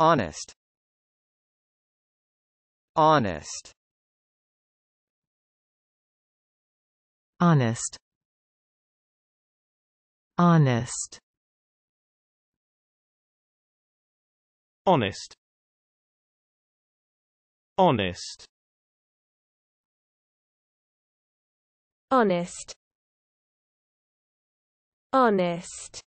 Honest. Honest. Honest. Honest. Honest. Honest. Honest. Honest.